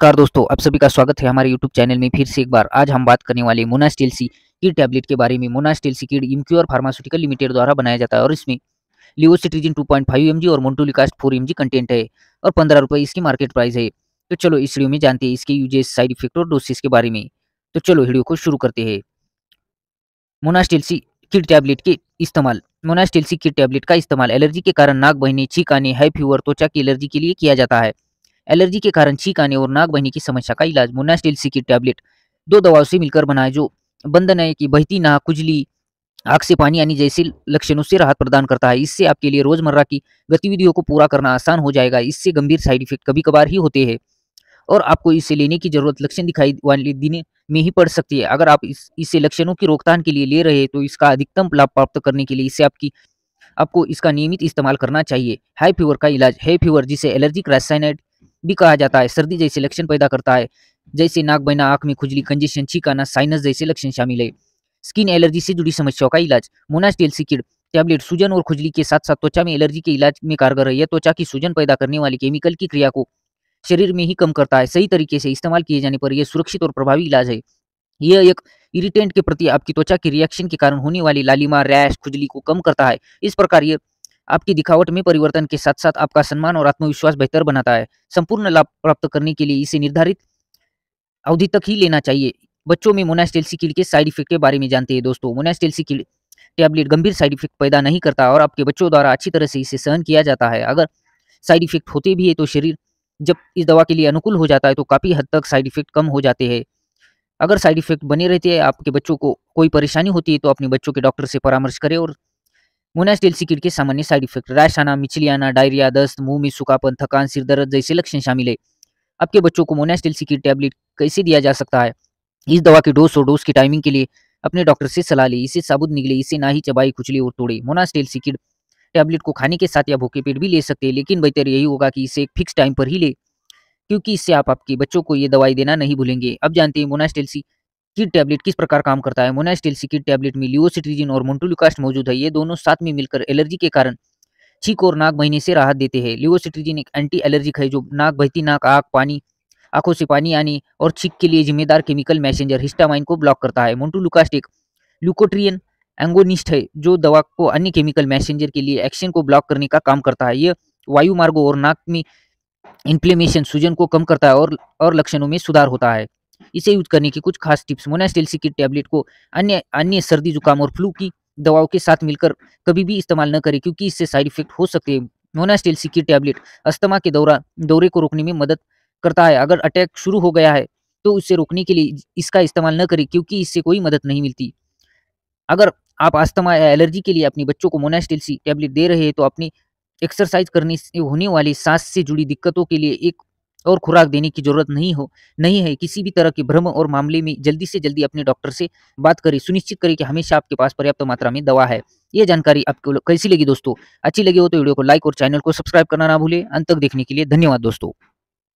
नमस्कार दोस्तों आप सभी का स्वागत है हमारे YouTube चैनल में फिर से एक बार आज हम बात करने वाले मोना स्टीलसी की टैबलेट के बारे में मोना स्टीलसी किड इमक्योर फार्मास्यूटिकल लिमिटेड द्वारा बनाया जाता है और इसमें लिओसिट्रीजिन 2.5 पॉइंट और मोन्टोलिकास्ट 4 एमजी कंटेंट है और पंद्रह रुपये इसकी मार्केट प्राइस है तो चलो इस वीडियो में जानते हैं इसके यूजेस साइड इफेक्ट और डोसेस के बारे में तो चलो वीडियो को शुरू करते हैं मोना स्टीलसी किड टैबलेट के इस्तेमाल मोना स्टीलसी किड टैबलेट का इस्तेमाल एलर्जी के कारण नाक बहने छीक आने हाई फीवर त्वचा की एलर्जी के लिए किया जाता है एलर्जी के कारण छींक आने और नाक बहने की समस्या का इलाज मोनास्टिल सी की टैबलेट दो दवाओं से मिलकर बनाए जो बंधन की बहती नाक खुजली आग से पानी आने जैसे लक्षणों से राहत प्रदान करता है इससे आपके लिए रोजमर्रा की गतिविधियों को पूरा करना आसान हो जाएगा इससे गंभीर साइड इफेक्ट कभी कभार ही होते हैं और आपको इसे लेने की जरूरत लक्षण दिखाई वाले दिन में ही पड़ सकती है अगर आप इस इसे लक्षणों की रोकथाम के लिए ले रहे हैं तो इसका अधिकतम लाभ प्राप्त करने के लिए इसे आपकी आपको इसका नियमित इस्तेमाल करना चाहिए हाई फीवर का इलाज हाई फीवर जिसे एलर्जिक रासायनाइड भी कहा जाता है सर्दी जैसे लक्षण पैदा करता है जैसे नाक बहना आंख में खुजली कंजेशन छीकाना साइनस जैसे लक्षण शामिल है स्किन एलर्जी से जुड़ी समस्याओं का इलाज मोनास्टेल सिकिड टैबलेट सूजन और खुजली के साथ साथ त्वचा में एलर्जी के इलाज में कारगर है यह त्वचा की सूजन पैदा करने वाली केमिकल की क्रिया को शरीर में ही कम करता है सही तरीके से इस्तेमाल किए जाने पर यह सुरक्षित और प्रभावी इलाज है यह एक इरिटेंट के प्रति आपकी त्वचा के रिएक्शन के कारण होने वाली लालिमा रैश खुजली को कम करता है इस प्रकार यह आपकी दिखावट में परिवर्तन के साथ साथ आपका सम्मान और आत्मविश्वास बेहतर बनाता है संपूर्ण लाभ प्राप्त करने के लिए इसे निर्धारित अवधि तक ही लेना चाहिए बच्चों में मोनास्टेलसिकिल के साइड इफेक्ट के बारे में जानते हैं दोस्तों मोनास्टेलसिकिल टैबलेट गंभीर साइड इफेक्ट पैदा नहीं करता और आपके बच्चों द्वारा अच्छी तरह से इसे सहन किया जाता है अगर साइड इफेक्ट होते भी है तो शरीर जब इस दवा के लिए अनुकूल हो जाता है तो काफ़ी हद तक साइड इफेक्ट कम हो जाते हैं अगर साइड इफेक्ट बने रहते हैं आपके बच्चों को कोई परेशानी होती है तो अपने बच्चों के डॉक्टर से परामर्श करें और मुना स्टील सिकिट के सामान्य साइड इफेक्ट रैश आना मिचली आना डायरिया दस्त मुंह में सुखापन थकान सिर दर्द जैसे लक्षण शामिल है आपके बच्चों को मोना स्टील सिकिट टैबलेट कैसे दिया जा सकता है इस दवा के डोज और डोज की टाइमिंग के लिए अपने डॉक्टर से सलाह ली इसे साबुत निकले इसे ना ही चबाई कुचली और तोड़े मोना स्टील सिकिट टैबलेट को खाने के साथ या भूखे पेट भी ले सकते हैं लेकिन बेहतर यही होगा कि इसे एक फिक्स टाइम पर ही ले क्योंकि इससे आप आपके बच्चों को ये दवाई देना नहीं भूलेंगे अब जानते हैं मोनास्टेल सी की टैबलेट किस प्रकार काम करता है मोनास्टिल्सी की टैबलेट में लियोसिट्रीजिन और मोन्टोलिकास्ट मौजूद है ये दोनों साथ में मिलकर एलर्जी के कारण छींक और नाक महीने से राहत देते हैं लियोसिट्रीजिन एक एंटी एलर्जिक है जो नाक बहती नाक आग पानी आंखों से पानी आने और छींक के लिए जिम्मेदार केमिकल मैसेंजर हिस्टामाइन को ब्लॉक करता है मोन्टोलुकास्ट एक ल्यूकोट्रियन एंगोनिस्ट है जो दवा को अन्य केमिकल मैसेंजर के लिए एक्शन को ब्लॉक करने का काम करता है यह वायु मार्गों और नाक में इन्फ्लेमेशन सूजन को कम करता है और और लक्षणों में सुधार होता है इसे यूज करने की कुछ खास टिप्स मोनास्टेलसी की टैबलेट को अन्य अन्य सर्दी जुकाम और फ्लू की दवाओं के साथ मिलकर कभी भी इस्तेमाल न करें क्योंकि इससे साइड इफेक्ट हो सकते हैं मोनास्टेलसी की टैबलेट अस्थमा के दौरा दौरे को रोकने में मदद करता है अगर अटैक शुरू हो गया है तो उसे रोकने के लिए इसका इस्तेमाल न करें क्योंकि इससे कोई मदद नहीं मिलती अगर आप अस्थमा या एलर्जी के लिए अपने बच्चों को मोनास्टेलसी टैबलेट दे रहे हैं तो अपनी एक्सरसाइज करने से होने वाली सांस से जुड़ी दिक्कतों के लिए एक और खुराक देने की जरूरत नहीं हो नहीं है किसी भी तरह के भ्रम और मामले में जल्दी से जल्दी अपने डॉक्टर से बात करें सुनिश्चित करें कि हमेशा आपके पास पर्याप्त मात्रा में दवा है ये जानकारी आपको कैसी लगी दोस्तों अच्छी लगी हो तो वीडियो को लाइक और चैनल को सब्सक्राइब करना ना भूलें अंत तक देखने के लिए धन्यवाद दोस्तों